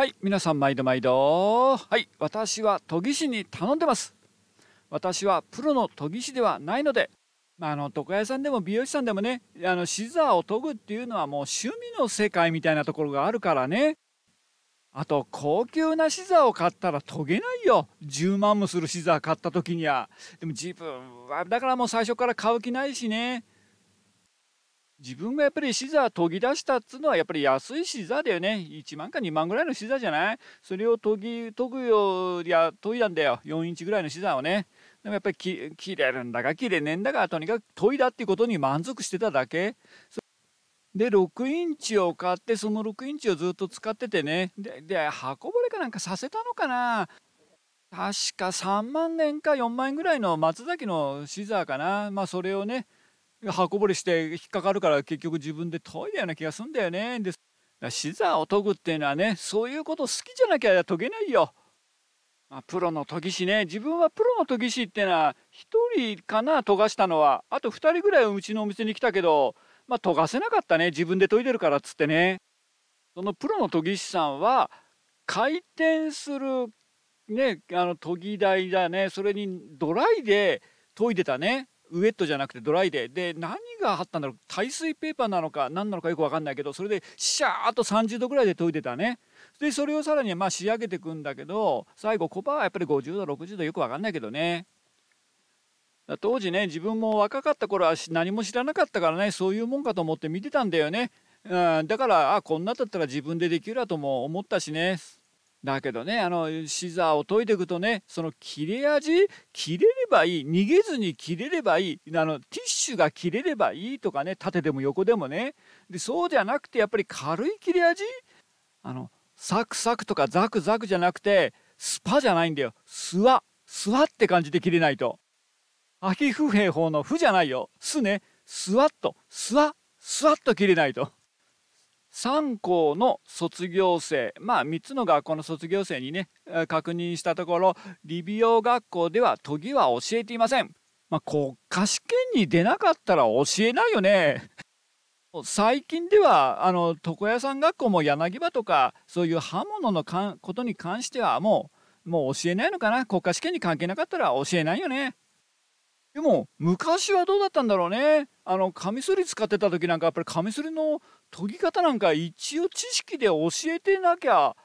はい皆さん毎度毎度はい私は研ぎ師に頼んでます私はプロの研ぎ師ではないのでまあ、あの床屋さんでも美容師さんでもねあのシザーを研ぐっていうのはもう趣味の世界みたいなところがあるからねあと高級なシザーを買ったら研げないよ10万もするシザー買った時にはでも自分はだからもう最初から買う気ないしね自分がやっぱりシザー研ぎ出したっつうのはやっぱり安いシザーだよね1万か2万ぐらいのシザーじゃないそれを研ぎ研ぐよりは研いだんだよ4インチぐらいのシザーをねでもやっぱり切れるんだか切れねえんだかとにかく研いだっていうことに満足してただけで6インチを買ってその6インチをずっと使っててねでで箱ぼれかなんかさせたのかな確か3万円か4万円ぐらいの松崎のシザーかなまあそれをね刃こぼれして引っかかるから結局自分で研いだような気がすんだよねでザーを研ぐっていうのはねそういうこと好きじゃなきゃ研げないよ。まあ、プロの研ぎ師ね自分はプロの研ぎ師ってのは1人かな研がしたのはあと2人ぐらいうちのお店に来たけど、まあ、研がせなかったね自分で研いでるからっつってねそのプロの研ぎ師さんは回転する、ね、あの研ぎ台だねそれにドライで研いでたねウエットじゃなくてドライでで何があったんだろう耐水ペーパーなのか何なのかよく分かんないけどそれでシャーっと30度ぐらいで研いでたねでそれをさらにまあ仕上げてくんだけど最後コバはやっぱり50度60度よく分かんないけどね当時ね自分も若かった頃は何も知らなかったからねそういうもんかと思って見てたんだよね、うん、だからあこんなだったら自分でできるだとも思ったしねだけどねあのシザーを解いていくとねその切れ味切れればいい逃げずに切れればいいあのティッシュが切れればいいとかね縦でも横でもねでそうじゃなくてやっぱり軽い切れ味あのサクサクとかザクザクじゃなくてスパじゃないんだよスワスワって感じで切れないと秋風平方の「ふ」じゃないよ「す」ね「スワッとスワスワッと切れないと。3校の卒業生まあ3つの学校の卒業生にね確認したところ理美容学校では研ぎは教えていません。まあ、国家試験に出なかったら教えないよね。最近ではあの床屋さん学校も柳葉とかそういう刃物のかんことに関してはもうもう教えないのかな国家試験に関係なかったら教えないよね。でも昔はどうだったんだろうねあのカミソリ使ってた時なんかやっぱりカミソリの研ぎ方なんか一応知識で教えてなきゃ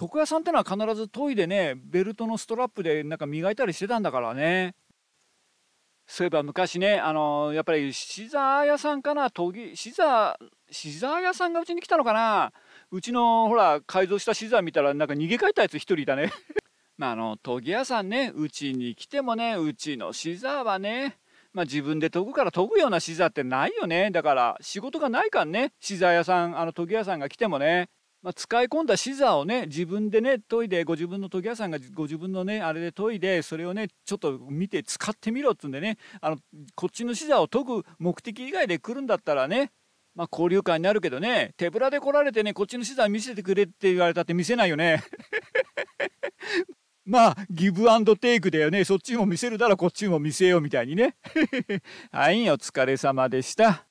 床屋さんってのは必ず研いでねベルトのストラップでなんか磨いたりしてたんだからねそういえば昔ねあのやっぱりシザー屋さんかな研ぎシザーシザー屋さんがうちに来たのかなうちのほら改造したシザー見たらなんか逃げ帰ったやつ1人いたねまあ、あの、研ぎ屋さんね、うちに来てもね、うちのシザーはね、まあ、自分で研ぐから研ぐようなシザーってないよね。だから、仕事がないからね、シザー屋さん、あの、研ぎ屋さんが来てもね、まあ、使い込んだシザーをね、自分でね、研いで、ご自分の研ぎ屋さんがご自分のね、あれで研いで、それをね、ちょっと見て使ってみろっつうんでね、あの、こっちのシザーを研ぐ目的以外で来るんだったらね、まあ、交流会になるけどね、手ぶらで来られてね、こっちの資材見せてくれって言われたって見せないよね。まあ、ギブアンドテイクだよね。そっちも見せるならこっちも見せようみたいにね。はい、お疲れ様でした。